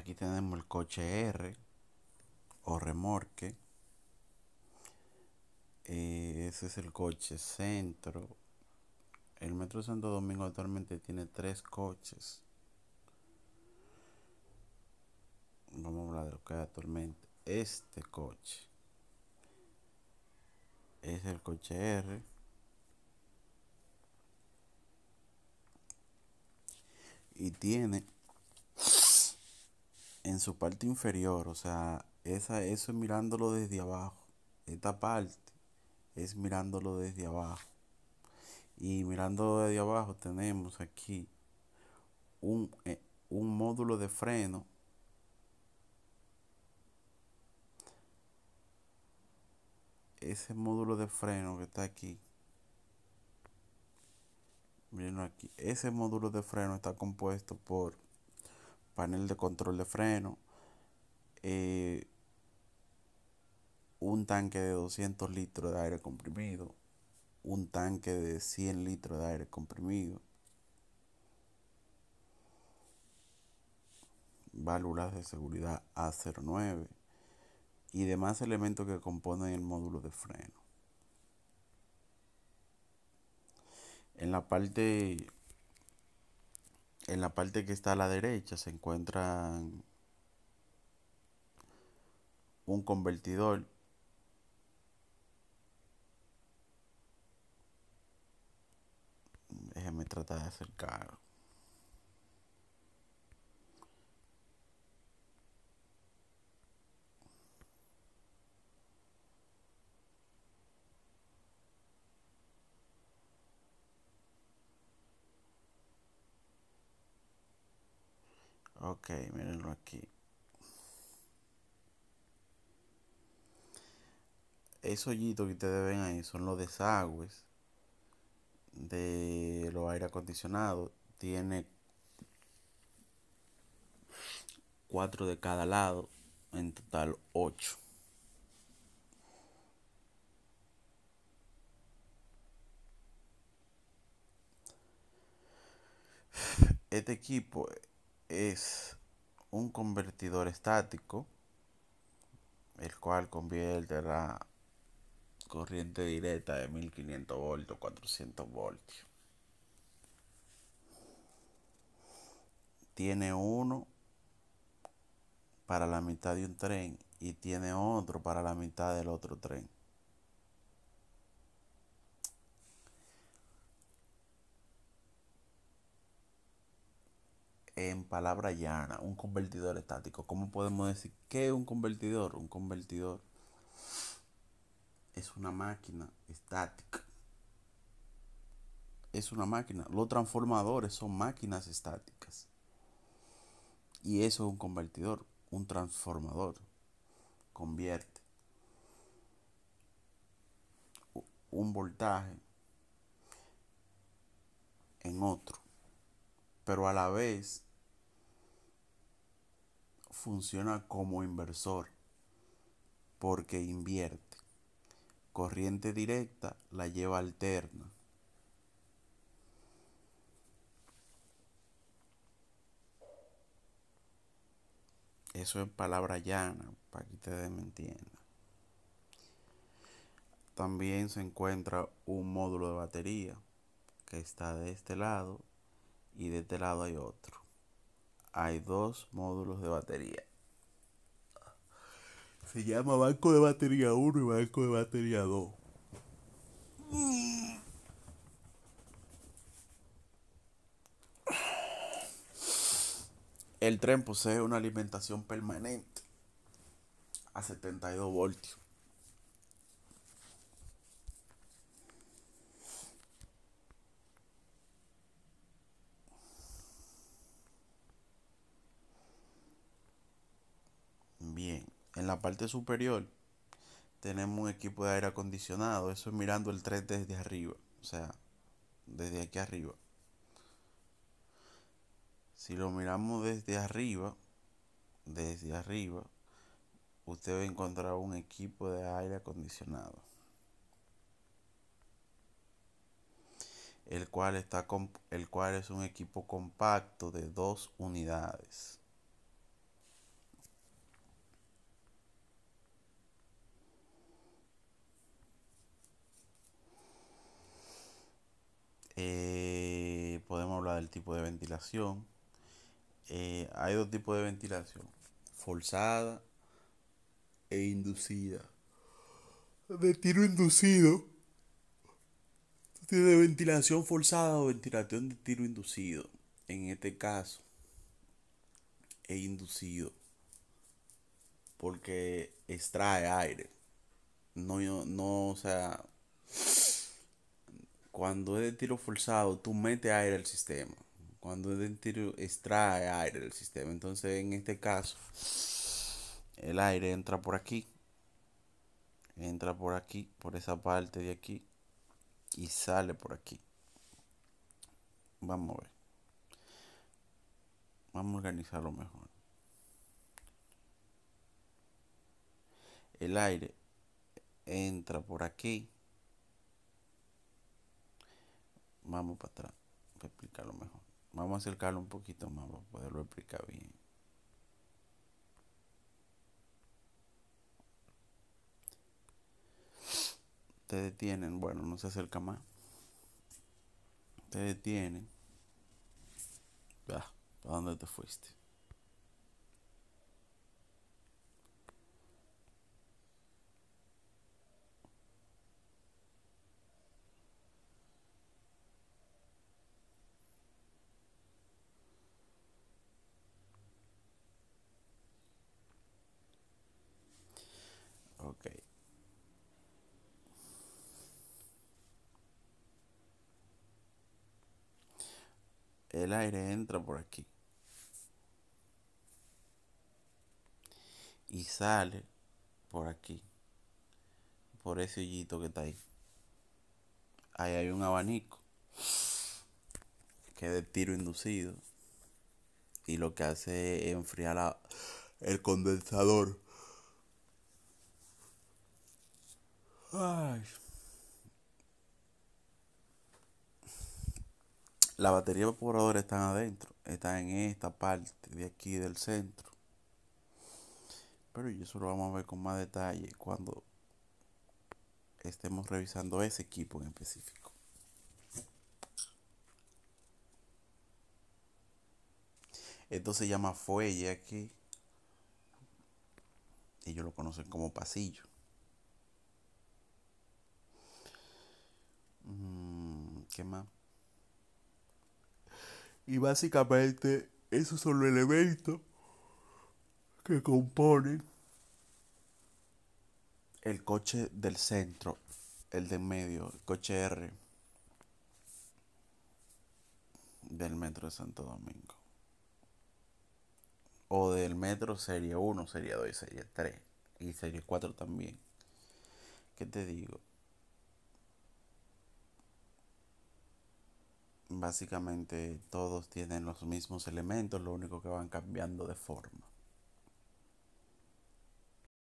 aquí tenemos el coche R o remorque. Eh, ese es el coche centro. El Metro Santo Domingo actualmente tiene tres coches. Vamos a hablar de lo que actualmente. Este coche es el coche R. Y tiene en su parte inferior, o sea, esa, eso es mirándolo desde abajo. Esta parte es mirándolo desde abajo. Y mirando desde abajo tenemos aquí un, eh, módulo de freno. Ese módulo de freno que está aquí. Miren aquí. Ese módulo de freno está compuesto por panel de control de freno, eh, un tanque de 200 litros de aire comprimido, un tanque de 100 litros de aire comprimido, válvulas de seguridad A09 y demás elementos que componen el módulo de freno. En la parte en la parte que está a la derecha se encuentra un convertidor déjame tratar de acercar Ok, mirenlo aquí. Esos hoyitos que ustedes ven ahí son los desagües de los aire acondicionado. Tiene cuatro de cada lado, en total ocho. Este equipo es un convertidor estático, el cual convierte la corriente directa de 1500 voltios, 400 voltios. Tiene uno para la mitad de un tren y tiene otro para la mitad del otro tren. en palabra llana, un convertidor estático. ¿Cómo podemos decir qué es un convertidor? Un convertidor es una máquina estática. Es una máquina. Los transformadores son máquinas estáticas. Y eso es un convertidor, un transformador. Convierte un voltaje en otro. Pero a la vez funciona como inversor porque invierte. Corriente directa la lleva alterna. Eso es palabra llana, para que ustedes me entiendan. También se encuentra un módulo de batería que está de este lado y de este lado hay otro hay dos módulos de batería. Se llama banco de batería 1 y banco de batería 2. El tren posee una alimentación permanente a 72 voltios En la parte superior tenemos un equipo de aire acondicionado. Eso es mirando el tren desde arriba. O sea, desde aquí arriba. Si lo miramos desde arriba, desde arriba, usted va a encontrar un equipo de aire acondicionado. El cual, está, el cual es un equipo compacto de dos unidades. Eh, podemos hablar del tipo de ventilación. Eh, hay dos tipos de ventilación, forzada e inducida. De tiro inducido, De ventilación forzada o ventilación de tiro inducido. En este caso, E inducido porque extrae aire. No, no, o sea, cuando es de tiro forzado, tú metes aire al sistema. Cuando es de tiro, extrae aire del sistema. Entonces, en este caso, el aire entra por aquí. Entra por aquí, por esa parte de aquí. Y sale por aquí. Vamos a ver. Vamos a organizarlo mejor. El aire entra por aquí vamos para atrás para explicarlo mejor. Vamos a acercarlo un poquito más para poderlo explicar bien. Te detienen, bueno, no se acerca más. Te detienen. Ah, ¿Para dónde te fuiste? el aire entra por aquí y sale por aquí, por ese hoyito que está ahí. Ahí hay un abanico que es de tiro inducido y lo que hace es enfriar el condensador. Ay. la batería evaporadora está adentro, está en esta parte de aquí del centro. Pero eso lo vamos a ver con más detalle cuando estemos revisando ese equipo en específico. Esto se llama fuelle aquí. Ellos lo conocen como pasillo. Mm, ¿Qué más? Y básicamente esos son los elementos que componen el coche del centro, el de medio, el coche R del metro de Santo Domingo. O del metro serie 1, serie 2, serie 3 y serie 4 también. ¿Qué te digo? básicamente todos tienen los mismos elementos, lo único que van cambiando de forma.